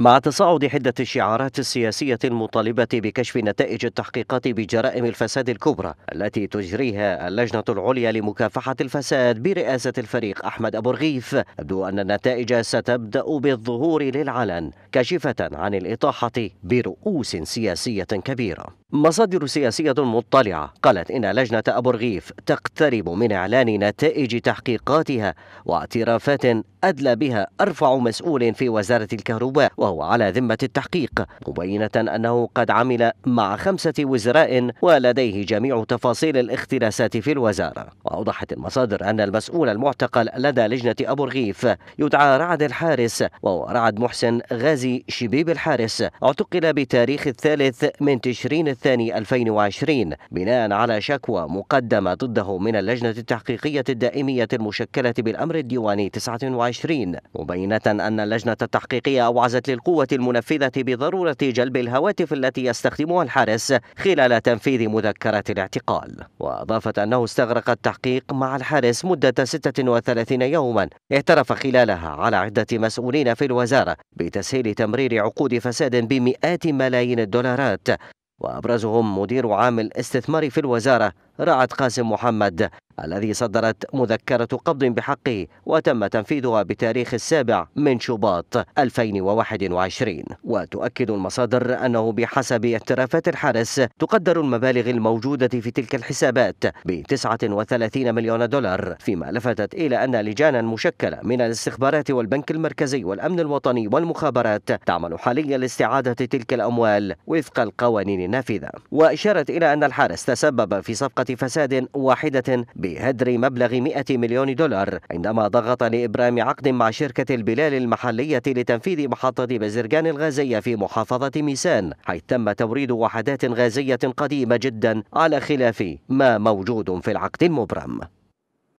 مع تصاعد حدة الشعارات السياسية المطالبة بكشف نتائج التحقيقات بجرائم الفساد الكبرى التي تجريها اللجنة العليا لمكافحة الفساد برئاسة الفريق أحمد أبو رغيف يبدو أن النتائج ستبدأ بالظهور للعلن كاشفة عن الإطاحة برؤوس سياسية كبيرة مصادر سياسية مطلعة قالت إن لجنة أبو رغيف تقترب من إعلان نتائج تحقيقاتها واعترافات أدلى بها أرفع مسؤول في وزارة الكهرباء وعلى ذمة التحقيق مبينة أنه قد عمل مع خمسة وزراء ولديه جميع تفاصيل الاختلاسات في الوزارة وأوضحت المصادر أن المسؤول المعتقل لدى لجنة أبو رغيف يدعى رعد الحارس وهو رعد محسن غازي شبيب الحارس اعتقل بتاريخ الثالث من تشرين الثاني 2020 بناء على شكوى مقدمة ضده من اللجنة التحقيقية الدائمية المشكلة بالأمر الديواني 29 مبينة أن اللجنة التحقيقية أوعزت لل القوة المنفذة بضرورة جلب الهواتف التي يستخدمها الحارس خلال تنفيذ مذكرة الاعتقال وأضافت أنه استغرق التحقيق مع الحارس مدة 36 يوما اعترف خلالها على عدة مسؤولين في الوزارة بتسهيل تمرير عقود فساد بمئات ملايين الدولارات وأبرزهم مدير عام الاستثمار في الوزارة رعد قاسم محمد الذي صدرت مذكرة قبض بحقه وتم تنفيذها بتاريخ السابع من شباط 2021 وتؤكد المصادر أنه بحسب اعترافات الحارس تقدر المبالغ الموجودة في تلك الحسابات ب 39 مليون دولار فيما لفتت إلى أن لجانا مشكلة من الاستخبارات والبنك المركزي والأمن الوطني والمخابرات تعمل حاليا لاستعادة تلك الأموال وفق القوانين النافذة وأشارت إلى أن الحارس تسبب في صفقة فساد واحدة ب بهدر مبلغ 100 مليون دولار عندما ضغط لإبرام عقد مع شركة البلال المحلية لتنفيذ محطة بزرجان الغازية في محافظة ميسان حيث تم توريد وحدات غازية قديمة جدا على خلاف ما موجود في العقد المبرم